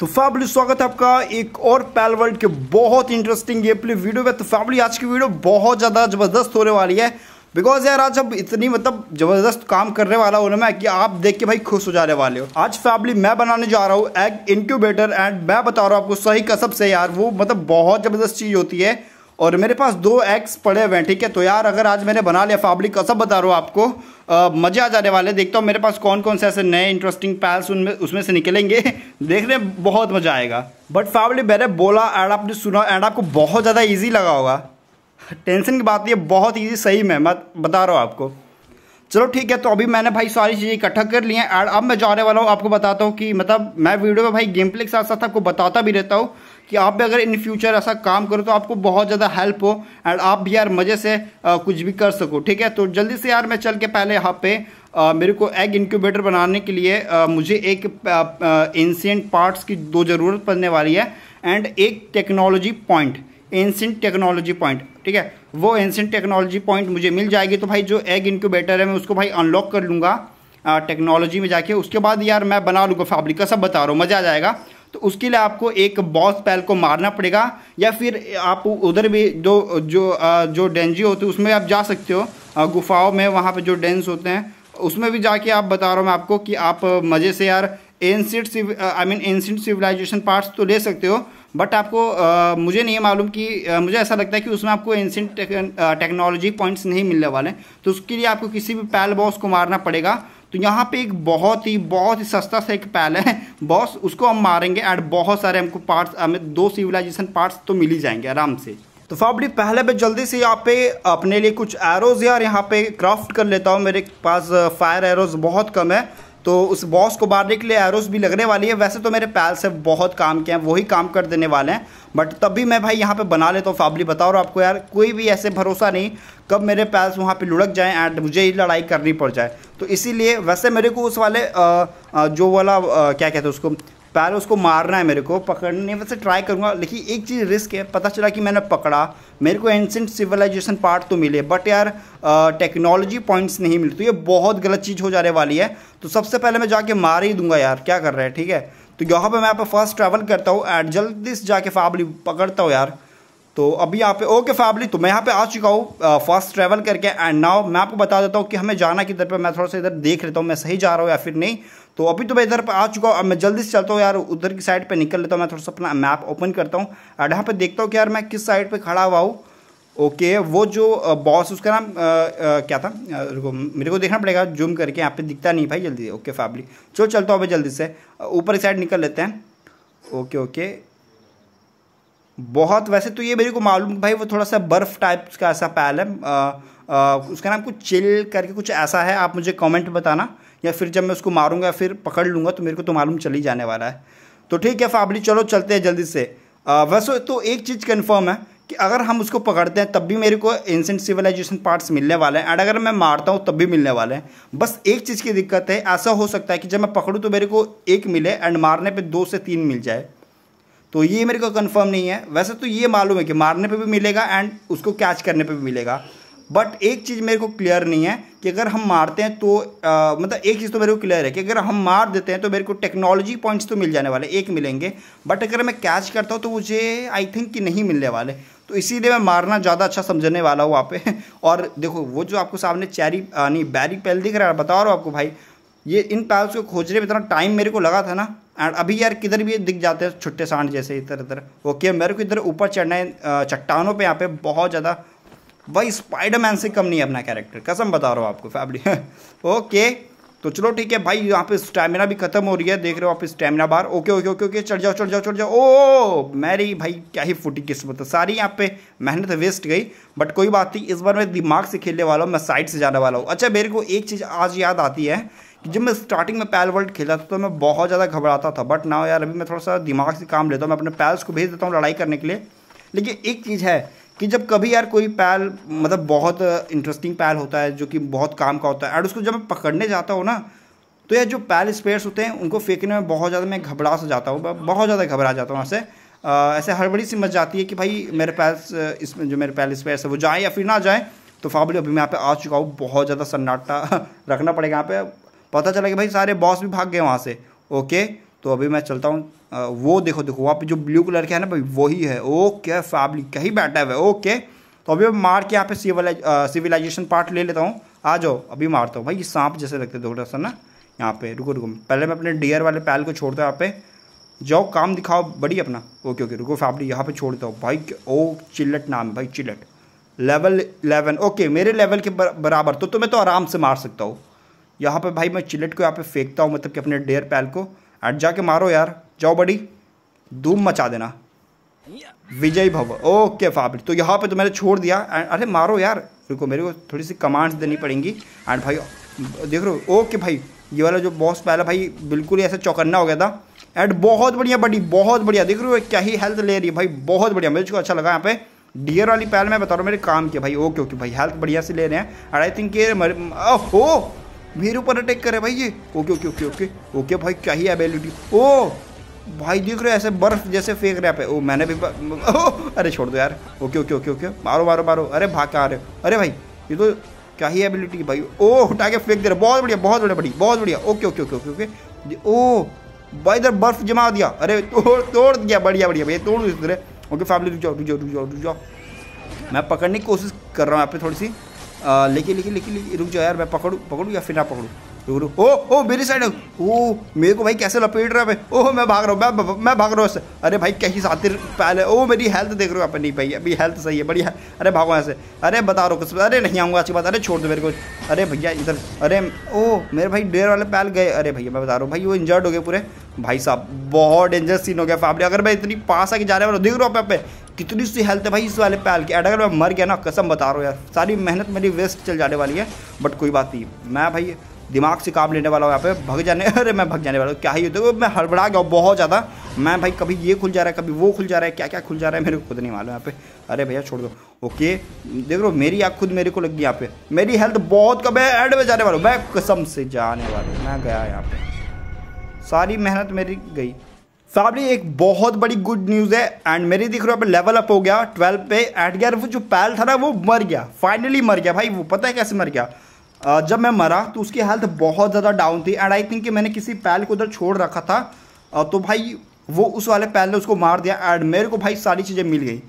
तो फैमिली स्वागत है आपका एक और पैल वर्ल्ड के बहुत इंटरेस्टिंग गेम प्ले वीडियो में तो फैमिली आज की वीडियो बहुत ज़्यादा ज़बरदस्त होने वाली है बिकॉज यार आज अब इतनी मतलब ज़बरदस्त काम करने वाला हूँ ना मैं कि आप देख के भाई खुश हो जाने वाले हो आज फैमिली मैं बनाने जा रहा हूँ एग इंक्यूबेटर एंड मैं बता रहा हूँ आपको सही कसब से यार वो मतलब बहुत ज़बरदस्त चीज़ होती है और मेरे पास दो एग्स पड़े हुए हैं ठीक है तो यार अगर आज मैंने बना लिया फैब्रिक का सब बता रहा हूँ आपको मज़े आ जाने वाले देखता हूँ मेरे पास कौन कौन से ऐसे नए इंटरेस्टिंग पैल्स उनमें उसमें से निकलेंगे देखने बहुत मज़ा आएगा बट फैब्रिक मैंने बोला एंड आपने सुना एंड आपको बहुत ज़्यादा ईजी लगा होगा टेंशन की बात यह बहुत ईजी सही में मैं बता रहा हूँ आपको चलो ठीक है तो अभी मैंने भाई सारी चीज़ें इकट्ठा कर ली हैं एंड अब मैं जाने वाला हूँ आपको बताता हूँ कि मतलब मैं वीडियो में भाई गेम प्ले के साथ साथ आपको बताता भी रहता हूँ कि आप भी अगर इन फ्यूचर ऐसा काम करो तो आपको बहुत ज़्यादा हेल्प हो एंड आप भी यार मज़े से आ, कुछ भी कर सको ठीक है तो जल्दी से यार मैं चल के पहले यहाँ पे आ, मेरे को एग इंक्यूबेटर बनाने के लिए आ, मुझे एक एंशियंट पार्ट्स की दो ज़रूरत पड़ने वाली है एंड एक technology point ancient technology point ठीक है वो एंशियंट टेक्नोलॉजी पॉइंट मुझे मिल जाएगी तो भाई जो एग इंक्यूबेटर है मैं उसको भाई अनलॉक कर लूँगा टेक्नोलॉजी में जाके उसके बाद यार मैं बना लूँगा फैब्रिक का सब बता रहा हूँ मज़ा आ जाएगा तो उसके लिए आपको एक बॉस पैल को मारना पड़ेगा या फिर आप उधर भी जो जो जो डेंजी होती है उसमें आप जा सकते हो गुफाओं में वहाँ पर जो डेंस होते हैं उसमें भी जाके आप बता रहा हूँ मैं आपको कि आप मज़े से यार civ I mean ancient civilization parts तो ले सकते हो बट आपको आ, मुझे नहीं मालूम कि आ, मुझे ऐसा लगता है कि उसमें आपको एनसेंट टेक्नोलॉजी पॉइंट्स नहीं मिलने वाले हैं तो उसके लिए आपको किसी भी पैल बॉस को मारना पड़ेगा तो यहाँ पे एक बहुत ही बहुत ही सस्ता सा एक पैल है बॉस उसको हम मारेंगे एंड बहुत सारे हमको पार्ट्स हमें दो सिविलाइजेशन पार्ट्स तो मिल ही जाएंगे आराम से तो फॉबली पहले मैं जल्दी से यहाँ पे अपने लिए कुछ एरोज यार यहाँ पे क्राफ्ट कर लेता हूँ मेरे पास फायर uh, एरोज बहुत कम है तो उस बॉस को मारने के लिए एरोस भी लगने वाली है वैसे तो मेरे पैल से बहुत काम किए हैं वही काम कर देने वाले हैं बट तब भी मैं भाई यहाँ पे बना लेता हूँ फैमिली बताओ और आपको यार कोई भी ऐसे भरोसा नहीं कब मेरे पैल्स वहाँ पे लुढ़क जाएं एंड मुझे ही लड़ाई करनी पड़ जाए तो इसीलिए वैसे मेरे को उस वाले आ, आ, जो वाला आ, क्या कहते हैं उसको पहले उसको मारना है मेरे को पकड़ने वैसे ट्राई करूँगा लेकिन एक चीज़ रिस्क है पता चला कि मैंने पकड़ा मेरे को एंसेंट सिविलाइजेशन पार्ट तो मिले बट यार टेक्नोलॉजी पॉइंट्स नहीं मिले तो ये बहुत गलत चीज़ हो जाने वाली है तो सबसे पहले मैं जाके मार ही दूंगा यार क्या कर रहा है ठीक है तो यहाँ पर मैं आप फर्स्ट ट्रैवल करता हूँ एंड जल्दी से जाके फैबली पकड़ता हूँ यार तो अभी यहाँ पे ओके फैमिली तो मैं यहाँ पे आ चुका हूँ फर्स्ट ट्रैवल करके एंड नाउ मैं आपको बता देता हूँ कि हमें जाना किधर पे मैं थोड़ा सा इधर देख लेता हूँ मैं सही जा रहा हूँ या फिर नहीं तो अभी तो मैं इधर पर आ चुका हूँ मैं जल्दी से चलता हूँ यार उधर की साइड पर निकल लेता हूँ मैं थोड़ा सा अपना मैप ओपन करता हूँ और यहाँ पर देखता हूँ कि यार मैं किस साइड पर खड़ा हुआ हूँ ओके वो जो बॉस उसका नाम आ, आ, क्या था रुको मेरे को देखना पड़ेगा जूम करके यहाँ पे दिखता नहीं भाई जल्दी ओके फैमिली चलो चलता हूँ अभी जल्दी से ऊपर की साइड निकल लेते हैं ओके ओके बहुत वैसे तो ये मेरे को मालूम भाई वो थोड़ा सा बर्फ़ टाइप का ऐसा पैल है आ, आ, उसका नाम कुछ चिल करके कुछ ऐसा है आप मुझे कॉमेंट बताना या फिर जब मैं उसको मारूंगा फिर पकड़ लूँगा तो मेरे को तो मालूम चली जाने वाला है तो ठीक है फाबली चलो चलते हैं जल्दी से आ, वैसे तो एक चीज़ कन्फर्म है कि अगर हम उसको पकड़ते हैं तब भी मेरे को एंसेंट सिविलाइजेशन पार्ट्स मिलने वाले हैं एंड अगर मैं मारता हूँ तब भी मिलने वाले हैं बस एक चीज़ की दिक्कत है ऐसा हो सकता है कि जब मैं पकड़ूँ तो मेरे को एक मिले एंड मारने पे दो से तीन मिल जाए तो ये मेरे को कंफर्म नहीं है वैसे तो ये मालूम है कि मारने पर भी मिलेगा एंड उसको कैच करने पर भी मिलेगा बट एक चीज़ मेरे को क्लियर नहीं है कि अगर हम मारते हैं तो आ, मतलब एक चीज़ तो मेरे को क्लियर है कि अगर हम मार देते हैं तो मेरे को टेक्नोलॉजी पॉइंट्स तो मिल जाने वाले एक मिलेंगे बट अगर मैं कैच करता हूँ तो मुझे आई थिंक कि नहीं मिलने वाले तो इसीलिए मैं मारना ज़्यादा अच्छा समझने वाला हूँ वहाँ पे और देखो वो जो आपको सामने चैरी यानी बैरी पैल दिख रहा है बता रहा हूँ आपको भाई ये इन पैल्स को खोजने में इतना टाइम मेरे को लगा था ना एंड अभी यार किधर भी दिख जाते हैं छुट्टे सांड जैसे इधर उधर ओके मेरे को इधर ऊपर चढ़ना है चट्टानों पे यहाँ पे बहुत ज़्यादा भाई स्पाइडरमैन से कम नहीं है अपना कैरेक्टर कसम बता रहा हूँ आपको फैमिली ओके तो चलो ठीक है भाई यहाँ पे स्टैमिना भी खत्म हो रही है देख रहे हो आप stamina bar okay okay okay okay चढ़ जाओ चढ़ जाओ चढ़ जाओ ओ oh, oh, oh, मेरी भाई क्या ही फुटी किस्मत है सारी यहाँ पे मेहनत वेस्ट गई बट कोई बात नहीं इस बार मैं दिमाग से खेलने वाला हूँ मैं साइड से जाने वाला हूँ अच्छा मेरे को एक चीज़ आज याद आती है कि जब मैं स्टार्टिंग में पैल वर्ल्ड खेला था तो मैं बहुत ज़्यादा घबराता था बट ना यार अभी मैं थोड़ा सा दिमाग से काम लेता हूँ मैं अपने पैल्स को भेज देता हूँ लड़ाई करने के लिए लेकिन एक चीज़ है कि जब कभी यार कोई पैल मतलब बहुत इंटरेस्टिंग पैल होता है जो कि बहुत काम का होता है और उसको जब मैं पकड़ने जाता हूँ ना तो यार जो पैल स्पेयर्स होते हैं उनको फेंकने में बहुत ज़्यादा मैं घबरा सा जाता हूँ बहुत ज़्यादा घबरा जाता हूँ वहाँ ऐसे ऐसे हड़बड़ी सी मच जाती है कि भाई मेरे पैल्स इसमें जो मेरे पैल स्पेयर्स है वो जाएँ या फिर ना जाएँ तो फाबली अभी मैं यहाँ पे आ चुका हूँ बहुत ज़्यादा सन्नाटा रखना पड़ेगा यहाँ पे पता चला कि भाई सारे बॉस भी भाग गए वहाँ से ओके तो अभी मैं चलता हूँ वो देखो देखो वहाँ पे जो ब्लू कलर के है ना भाई वही है ओके फैमिली कहीं बैठा है ओके तो अभी मैं मार के यहाँ पे सिविलाइजेशन पार्ट ले लेता हूँ आ जाओ अभी मारता हूँ भाई ये सांप जैसे लगते थोड़ा सा ना यहाँ पे रुको रुको पहले मैं अपने डियर वाले पैल को छोड़ता हूँ यहाँ पे जाओ काम दिखाओ बड़ी अपना ओके ओके रुको फैमिली यहाँ पे छोड़ता हूँ भाई ओ चिलट नाम भाई चिलट लेवल इलेवन ओके मेरे लेवल के बराबर तो तुम्हें तो आराम से मार सकता हूँ यहाँ पर भाई मैं चिलट को यहाँ पे फेंकता हूँ मतलब कि अपने डेयर पैल को एट जाके मारो यार जाओ बड़ी धूम मचा देना विजय भव ओके फाबिर तो यहाँ पे तो मैंने छोड़ दिया अरे मारो यार रुको मेरे को थोड़ी सी कमांड्स देनी पड़ेंगी एंड भाई देख रो ओके भाई ये वाला जो बॉस पहला भाई बिल्कुल ही ऐसा चौकन्ना हो गया था एंड बहुत बढ़िया बड़ी बहुत बढ़िया देख रहे हो क्या ही हेल्थ ले रही है भाई बहुत बढ़िया मेरे को अच्छा लगा यहाँ पे डियर वाली पहल मैं बता रहा हूँ मेरे काम किया भाई ओके ओके भाई हेल्थ बढ़िया से ले रहे हैं एंड आई थिंक ये हो मेरे ऊपर अटैक करे भाई ये okay okay okay okay okay भाई क्या ही एबिलिटी ओ भाई देख रहे हो ऐसे बर्फ जैसे फेंक रहे पे ओ मैंने भी ओ, अरे छोड़ दो यार ओके ओके ओके ओके मारो मारो मारो अरे भाग कहाँ रहे हो अरे भाई ये तो क्या ही एबिलिटी भाई ओ हटा के फेंक दे रहे बहुत बढ़िया बहुत बढ़िया बढ़िया बहुत बढ़िया okay okay okay okay okay ओ भाई इधर बर्फ जमा दिया अरे तोड़ तोड़ दिया बढ़िया बढ़िया भैया तोड़ इधर ओके फैमिली रुक जाओ रुक जाओ रुक जाओ रुक जाओ मैं पकड़ने की कोशिश कर रहा हूँ आप पे थोड़ी सी लेके लेके लेके रुक जाओ यार मैं पकड़ू पकड़ू या फिर ना पकड़ू रुक रुक ओ ओ मेरी साइड ओ मेरे को भाई कैसे लपेट रहा है भाई ओह मैं भाग रहा हूँ मैं मैं भाग रहा हूँ ऐसे अरे भाई कैसी साथी पहले ओ मेरी हेल्थ देख रहे हो अपनी नहीं भाई अभी हेल्थ सही है बड़ी है अरे भागो ऐसे अरे बता रहा कुछ अरे नहीं आऊँगा अच्छी बात अरे छोड़ दो मेरे को अरे भैया इधर अरे ओ मेरे भाई डेर वाले पहल गए अरे भैया मैं बता रहा हूँ भाई वो इंजर्ड हो गए पूरे भाई साहब बहुत डेंजरस सीन हो गया फैमिली अगर मैं इतनी पास आके जा रहा हूँ देख रहा हूँ पे कितनी सी हेल्थ है भाई इस वाले पैल की अगर मैं मर गया ना कसम बता रहा हूँ यार सारी मेहनत मेरी वेस्ट चल जाने वाली है बट कोई बात नहीं मैं भाई दिमाग से काम लेने वाला हूँ यहाँ पे भग जाने अरे मैं भग जाने वाला हूँ क्या ही होता है मैं हड़बड़ा गया बहुत ज़्यादा मैं भाई कभी ये खुल जा रहा है कभी वो खुल जा रहा है क्या क्या खुल जा रहा है मेरे को खुद नहीं मालूम यहाँ पे अरे भैया छोड़ दो ओके देख लो मेरी आँख खुद मेरे को लग गई यहाँ पे मेरी हेल्थ बहुत कम है एड में जाने वाला हूँ मैं कसम से जाने वाला हूँ मैं गया यहाँ पे सारी मेहनत मेरी गई फैमिली एक बहुत बड़ी गुड न्यूज़ है एंड मेरे दिख रहा है लेवल अप हो गया ट्वेल्व पे एट गया वो जो पैल था ना वो मर गया फाइनली मर गया भाई वो पता है कैसे मर गया जब मैं मरा तो उसकी हेल्थ बहुत ज़्यादा डाउन थी एंड आई थिंक कि मैंने किसी पैल को उधर छोड़ रखा था तो भाई वो उस वाले पैल ने उसको मार दिया एंड मेरे को भाई सारी चीज़ें मिल गई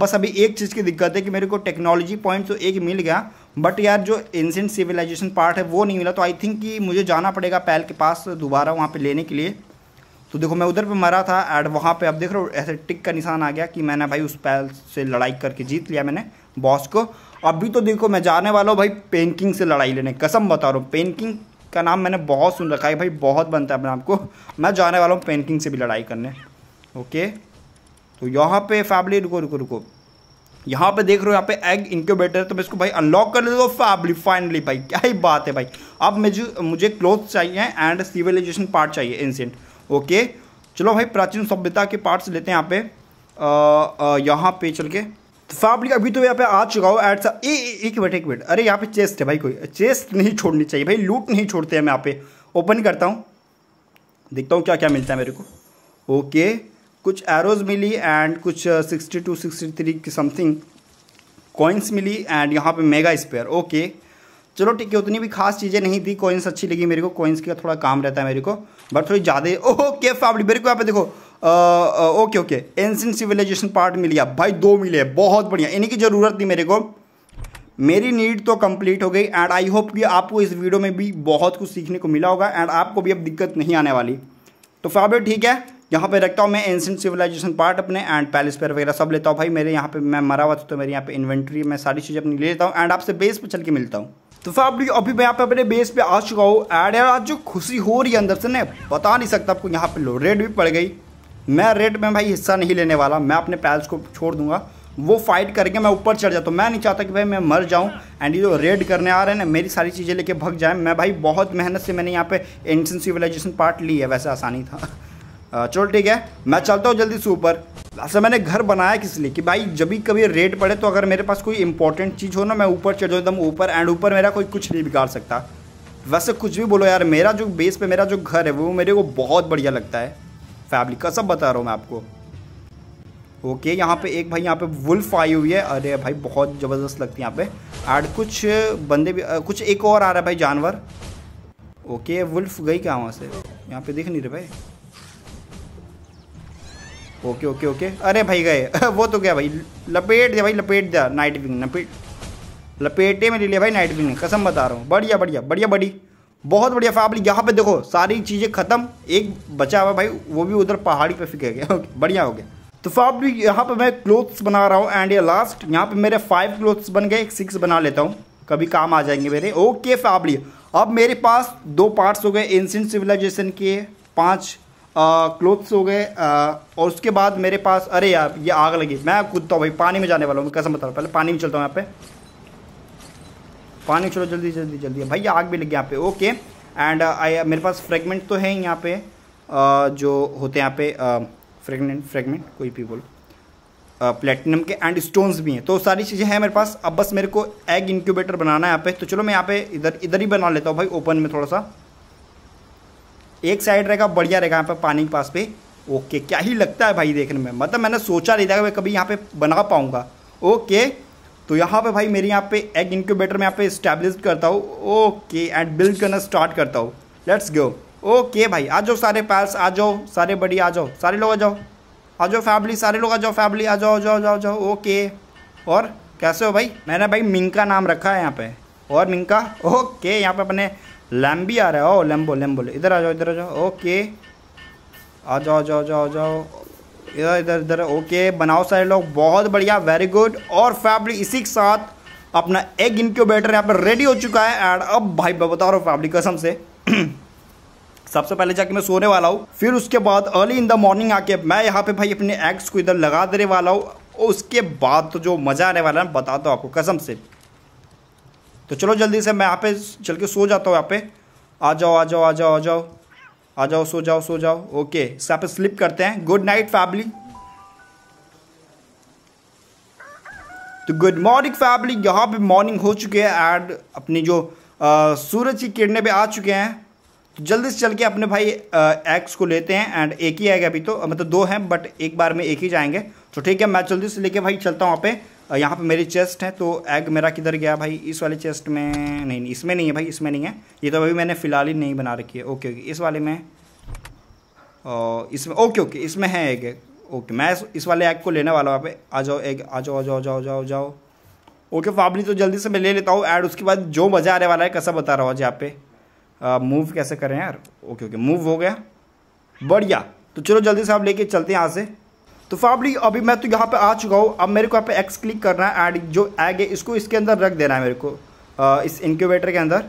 बस अभी एक चीज़ की दिक्कत है कि मेरे को टेक्नोलॉजी पॉइंट तो एक मिल गया बट यार जो एंशेंट सिविलाइजेशन पार्ट है वो नहीं मिला तो आई थिंक कि मुझे जाना पड़ेगा पैल के पास दोबारा वहाँ पर लेने के लिए तो देखो मैं उधर पे मरा था एंड वहाँ पे अब देख रहे हो ऐसे टिक का निशान आ गया कि मैंने भाई उस पैल से लड़ाई करके जीत लिया मैंने बॉस को अभी तो देखो मैं जाने वाला हूँ भाई पेंकिंग से लड़ाई लेने कसम बता रहा हूँ पेंकिंग का नाम मैंने बहुत सुन रखा है भाई बहुत बनता है अपने आपको मैं जाने वाला हूँ पेंकिंग से भी लड़ाई करने ओके तो यहाँ पे फैमिली रुको रुको रुको यहाँ पे देख रहे हो यहाँ पे एग इनक्यूबेटर तो मैं इसको भाई अनलॉक कर लेता हूँ फैमिली फाइनली भाई क्या ही बात है भाई अब मुझे मुझे क्लोथ चाहिए एंड सिविलाइजेशन पार्ट चाहिए इंसेंट ओके चलो भाई प्राचीन सभ्यता के पार्ट्स लेते हैं यहाँ पे यहाँ पे चल के तो फैब्रिक अभी तो यहाँ पे आ चुका हो एट सा ए एक मिनट एक मिनट अरे यहाँ पे चेस्ट है भाई कोई चेस्ट नहीं छोड़नी चाहिए भाई लूट नहीं छोड़ते हैं मैं यहाँ पे ओपन करता हूँ देखता हूँ क्या क्या मिलता है मेरे को ओके कुछ एरोज मिली एंड कुछ सिक्सटी टू सिक्सटी थ्री की समथिंग कॉइन्स मिली एंड यहाँ पे मेगा स्पेयर ओके चलो ठीक है उतनी भी खास चीज़ें नहीं थी कोइंस अच्छी लगी मेरे को कोइंस का थोड़ा काम रहता है मेरे को बट थोड़ी ज़्यादा ओके फैमिली मेरे को यहाँ पे देखो okay okay ancient civilization part मिल गया भाई दो मिले बहुत बढ़िया इन्हीं की ज़रूरत थी मेरे को मेरी नीड तो कंप्लीट हो गई एंड आई होप कि आपको इस वीडियो में भी बहुत कुछ सीखने को मिला होगा एंड आपको भी अब दिक्कत नहीं आने वाली तो फैबल ठीक है यहाँ पे रखता हूँ मैं एंशेंट सिविलाइजेशन पार्ट अपने एंड पैलेस पर वगैरह सब लेता हूँ भाई मेरे यहाँ पे मैं मरा हुआ था तो मेरे यहाँ पे इन्वेंट्री मैं सारी चीज़ें अपनी ले लेता हूँ एंड आपसे बेस पर चल के मिलता हूँ तो फैमिली अभी मैं यहाँ पे अपने बेस पे आ चुका हूँ एंड यार आज जो खुशी हो रही है अंदर से ना बता नहीं सकता आपको यहाँ पे लो रेड भी पड़ गई मैं रेड में भाई हिस्सा नहीं लेने वाला मैं अपने पैल्स को छोड़ दूंगा वो फाइट करके मैं ऊपर चढ़ जाता हूँ मैं नहीं चाहता कि भाई मैं मर जाऊँ एंड ये जो रेड करने आ रहे हैं ना मेरी सारी चीज़ें लेके भग जाएँ मैं भाई बहुत मेहनत से मैंने यहाँ पर एंशन सिविलाइजेशन पार्ट ली है वैसे आसानी था चलो ठीक है मैं चलता हूँ जल्दी से ऊपर वैसे मैंने घर बनाया किस लिए कि भाई जब भी कभी रेट पड़े तो अगर मेरे पास कोई इंपॉर्टेंट चीज़ हो ना मैं ऊपर चढ़ जाऊँ एकदम ऊपर एंड ऊपर मेरा कोई कुछ नहीं बिगाड़ सकता वैसे कुछ भी बोलो यार मेरा जो बेस पे मेरा जो घर है वो मेरे को बहुत बढ़िया लगता है फैमिली का सब बता रहा हूँ मैं आपको ओके यहाँ पे एक भाई यहाँ पे वुल्फ आई हुई है अरे भाई बहुत ज़बरदस्त लगती है यहाँ पे एड कुछ बंदे भी कुछ एक और आ रहा है भाई जानवर ओके वुल्फ गई क्या वहाँ से यहाँ पे देख नहीं रहे भाई ओके ओके ओके अरे भाई गए वो तो क्या भाई लपेट दिया भाई लपेट दिया नाइट विंग लपेट लपेटे में ले लिया भाई नाइट विंग कसम बता रहा हूँ बढ़िया बढ़िया बढ़िया बड़ी बहुत बढ़िया फैमिली यहाँ पे देखो सारी चीज़ें खत्म एक बचा हुआ भाई वो भी उधर पहाड़ी पे फेंके गया ओके बढ़िया हो गया तो फैमिली यहाँ पे मैं क्लोथ्स बना रहा हूँ एंड ये लास्ट यहाँ पे मेरे फाइव क्लोथ्स बन गए सिक्स बना लेता हूँ कभी काम आ जाएंगे मेरे ओके फैमिली अब मेरे पास दो पार्ट्स हो गए एंशियन सिविलाइजेशन के पाँच क्लोथ्स हो गए और उसके बाद मेरे पास अरे यार ये आग लगी मैं कूदता हूँ भाई पानी में जाने वाला हूँ कैसे बता रहा पहले पानी में चलता हूँ यहाँ पे पानी चलो जल्दी जल्दी जल्दी भाई आग भी लगी यहाँ पे ओके एंड आई मेरे पास फ्रेगमेंट तो है यहाँ पे जो होते हैं यहाँ पे फ्रेगमेंट फ्रेगमेंट कोई भी बोल प्लेटिनम के एंड स्टोन्स भी हैं तो सारी चीज़ें हैं मेरे पास अब बस मेरे को एग इंक्यूबेटर बनाना है यहाँ पे तो चलो मैं यहाँ पे इधर इधर ही बना लेता हूँ भाई ओपन में थोड़ा सा एक साइड रहेगा बढ़िया रहेगा यहाँ पर पानी के पास पे ओके क्या ही लगता है भाई देखने में मतलब मैंने सोचा नहीं था कि मैं कभी यहाँ पे बना पाऊँगा ओके तो यहाँ पे भाई मेरे यहाँ पे एग इनक्यूबेटर में यहाँ पे इस्टेब्लिश करता हूँ ओके एंड बिल्ड करना स्टार्ट करता हूँ लेट्स गो ओके भाई आ जाओ सारे पैल्स आ जाओ सारे बड़ी आ जाओ सारे लोग आ जाओ आ जाओ फैमिली सारे लोग आ जाओ फैमिली आ जाओ जाओ जाओ जाओ ओके और कैसे हो भाई मैंने भाई मिंका नाम रखा है यहाँ पे और मिंका ओके यहाँ पे अपने लैम्बी आ रहा है ओ लैम्बो लैम्बो इधर आ जाओ इधर आ जाओ ओके आ जाओ आ जाओ आ जाओ आ जाओ इधर इधर इधर ओके बनाओ सारे लोग बहुत बढ़िया वेरी गुड और फैब्रिक इसी के साथ अपना एग इनक्यूबेटर यहाँ पर रेडी हो चुका है एंड अब भाई बता रहा हूँ फैब्रिक कसम से सबसे पहले जाके मैं सोने वाला हूँ फिर उसके बाद अर्ली इन द मॉर्निंग आके मैं यहाँ पे भाई अपने एग्स को इधर लगा देने वाला हूँ उसके बाद तो जो मज़ा आने वाला है बताता हूँ आपको कसम से तो चलो जल्दी से मैं यहाँ पे चल के सो जाता हूँ यहाँ पे आ जाओ आ जाओ आ जाओ आ जाओ आ जाओ सो जाओ सो जाओ ओके इससे यहाँ पे स्लिप करते हैं गुड नाइट फैमिली तो गुड मॉर्निंग फैमिली यहाँ पे मॉर्निंग हो चुकी है एंड अपनी जो आ, सूरज की किरणें भी आ चुके हैं तो जल्दी से चल के अपने भाई एग्स को लेते हैं एंड एक ही आएगा अभी तो मतलब दो हैं बट एक बार में एक ही जाएंगे तो ठीक है मैं जल्दी से लेके भाई चलता हूँ वहाँ पे यहाँ पे मेरी चेस्ट है तो एग मेरा किधर गया भाई इस वाले चेस्ट में नहीं नहीं इसमें नहीं है भाई इसमें नहीं है ये तो अभी मैंने फ़िलहाल ही नहीं बना रखी है ओके ओके इस वाले में इसमें ओके ओके इसमें है एग ओके मैं इस वाले एग को लेने वाला हूँ पे आ जाओ एग आ जाओ आ जाओ जाओ जाओ जाओ ओके फाबली तो, तो जल्दी से मैं ले लेता हूँ ऐड उसके बाद जो मज़ा आने वाला है कैसा बता रहा हूँ आज आप पे मूव कैसे करें यार ओके ओके मूव हो गया बढ़िया तो चलो जल्दी से आप लेके चलते हैं यहाँ से तो फाबली अभी मैं तो यहाँ पे आ चुका हूँ अब मेरे को यहाँ पे एक्स क्लिक करना है एंड जो एग है इसको इसके अंदर रख देना है मेरे को आ, इस इंक्यूबेटर के अंदर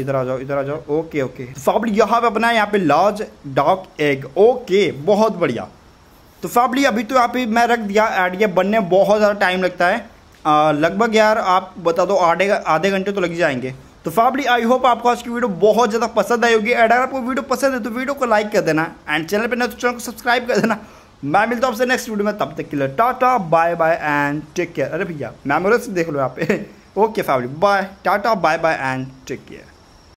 इधर आ जाओ इधर आ जाओ ओके ओके तो फाबली यहाँ पे अपना है यहाँ पे लार्ज डार्क एग ओके बहुत बढ़िया तो फाबली अभी तो यहाँ पे मैं रख दिया एड ये बनने में बहुत ज़्यादा टाइम लगता है लगभग यार आप बता दो आधे आधे घंटे तो लग जाएंगे तो फैमिली आई होप आपको आज की वीडियो बहुत ज़्यादा पसंद आई होगी एंड अगर आपको वीडियो पसंद है तो वीडियो को लाइक कर देना एंड चैनल पर ना तो चैनल को सब्सक्राइब कर देना मैं मिलता हूँ आपसे नेक्स्ट वीडियो में तब तक के लिए tata bye bye and take care अरे भैया मेमोरियल देख लो आप okay family bye tata bye bye and take care